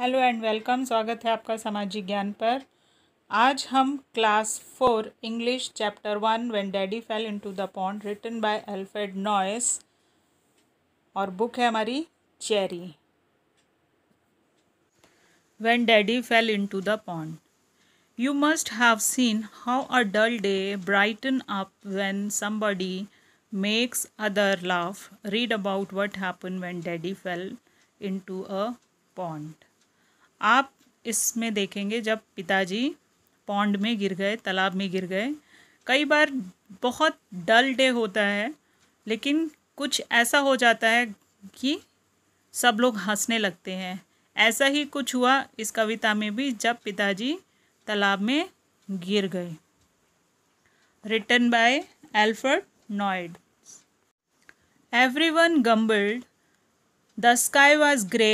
Hello and welcome स्वागत है आपका सामाजिक ज्ञान पर आज हम class four English chapter one when daddy fell into the pond written by Alfred Noyes और बुक है हमारी चेरी when daddy fell into the pond you must have seen how a dull day brighten up when somebody makes other laugh read about what happen when daddy fell into a pond आप इसमें देखेंगे जब पिताजी pond में गिर गए तालाब में गिर गए कई बार बहुत डल डे होता है लेकिन कुछ ऐसा हो जाता है कि सब लोग हंसने लगते हैं ऐसा ही कुछ हुआ इस कविता में भी जब पिताजी तालाब में गिर गए return by Alfred Noyes every one grumbled the sky was grey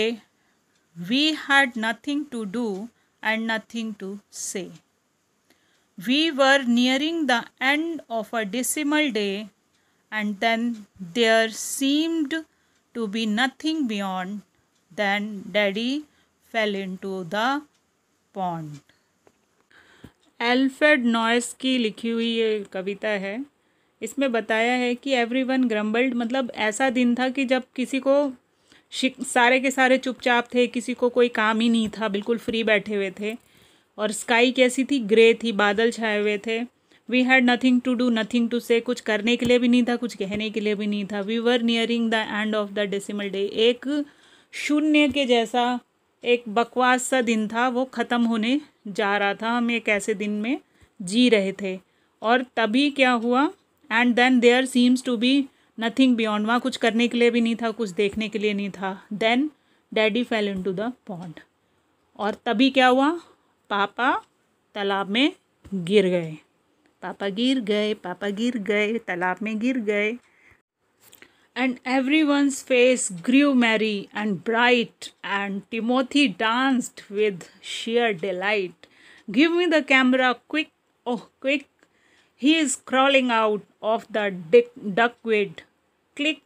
We had nothing to do and nothing to say. We were nearing the end of a decimal day, and then there seemed to be nothing beyond. Then Daddy fell into the pond Alfred Noyes की लिखी हुई ये कविता है इसमें बताया है कि every one ग्रम्बल्ड मतलब ऐसा दिन था कि जब किसी को सारे के सारे चुपचाप थे किसी को कोई काम ही नहीं था बिल्कुल फ्री बैठे हुए थे और स्काई कैसी थी ग्रे थी बादल छाए हुए थे we had nothing to do nothing to say कुछ करने के लिए भी नहीं था कुछ कहने के लिए भी नहीं था we were nearing the end of the dismal day एक शून्य के जैसा एक बकवास सा दिन था वो ख़त्म होने जा रहा था हम एक ऐसे दिन में जी रहे थे और तभी क्या हुआ and then there seems to be nothing beyond वहाँ कुछ करने के लिए भी नहीं था कुछ देखने के लिए नहीं था then daddy fell into the pond और तभी क्या हुआ पापा तालाब में गिर गए पापा गिर गए पापा गिर गए तालाब में गिर गए and every one's face grew merry and bright and Timothy danced with sheer delight give me the camera quick oh quick he is crawling out of the duckweed click.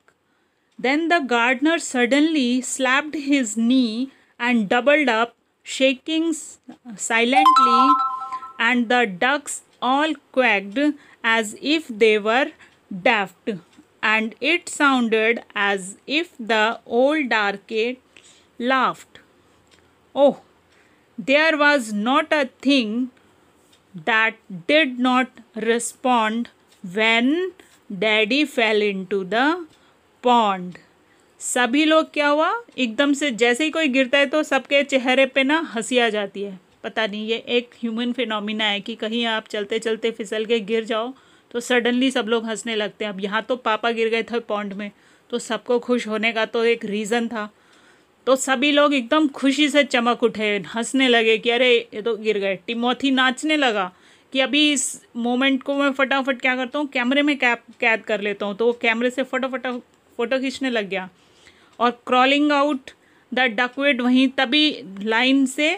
Then the gardener suddenly slapped his knee and doubled up, shaking silently, and the ducks all quacked as if they were daft, and it sounded as if the old arcade laughed. Oh, there was not a thing that did not respond when daddy fell into the pond सभी लोग क्या हुआ एकदम से जैसे ही कोई गिरता है तो सबके चेहरे पे ना हंसी आ जाती है पता नहीं ये एक ह्यूमन फिनोमिना है कि कहीं आप चलते चलते फिसल के गिर जाओ तो सडनली सब लोग हंसने लगते हैं अब यहाँ तो पापा गिर गए थे पॉन्ड में तो सबको खुश होने का तो एक रीज़न था तो सभी लोग एकदम खुशी से चमक उठे हंसने लगे कि अरे ये तो गिर गए टिमोथी नाचने लगा कि अभी इस मोमेंट को मैं फटाफट क्या करता हूँ कैमरे में कैप कैद कर लेता हूँ तो वो कैमरे से फटाफट फ़ोटो खींचने लग गया और क्रॉलिंग आउट द डकवेट वहीं तभी लाइन से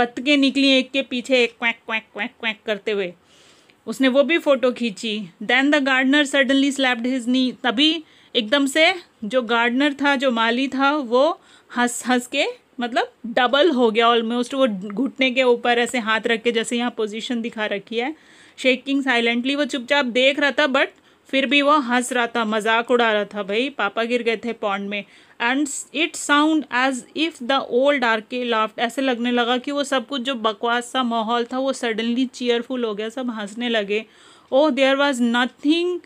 बतके निकली एक के पीछे एक क्वैक क्वैक क्वैक क्वैक करते हुए उसने वो भी फ़ोटो खींची then the gardener suddenly slapped his knee तभी एकदम से जो गार्डनर था जो माली था वो हंस हंस के मतलब डबल हो गया ऑलमोस्ट वो घुटने के ऊपर ऐसे हाथ रख के जैसे यहाँ पोजीशन दिखा रखी है शेकिंग साइलेंटली वो चुपचाप देख रहा था बट फिर भी वो हंस रहा था मजाक उड़ा रहा था भाई पापा गिर गए थे पॉन्ड में and it sound as if the old आर के लाफ्ट ऐसे लगने लगा कि वो सब कुछ जो बकवास सा माहौल था वो सडनली चीयरफुल हो गया सब हंसने लगे oh there was nothing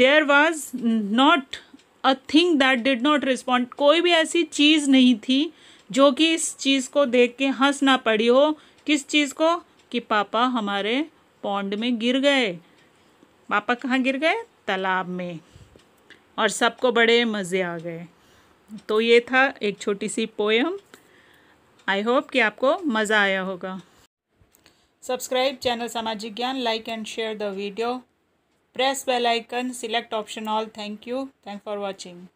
there was not a thing that did not respond कोई भी ऐसी चीज़ नहीं थी जो कि इस चीज़ को देख के हंस ना पड़ी हो किस चीज़ को कि पापा हमारे पौंड में गिर गए पापा कहाँ गिर गए तालाब में और सबको बड़े मज़े आ गए तो ये था एक छोटी सी पोएम आई होप कि आपको मज़ा आया होगा सब्सक्राइब चैनल सामाजिक ज्ञान like and share the video press bell icon select option all thank you thanks for watching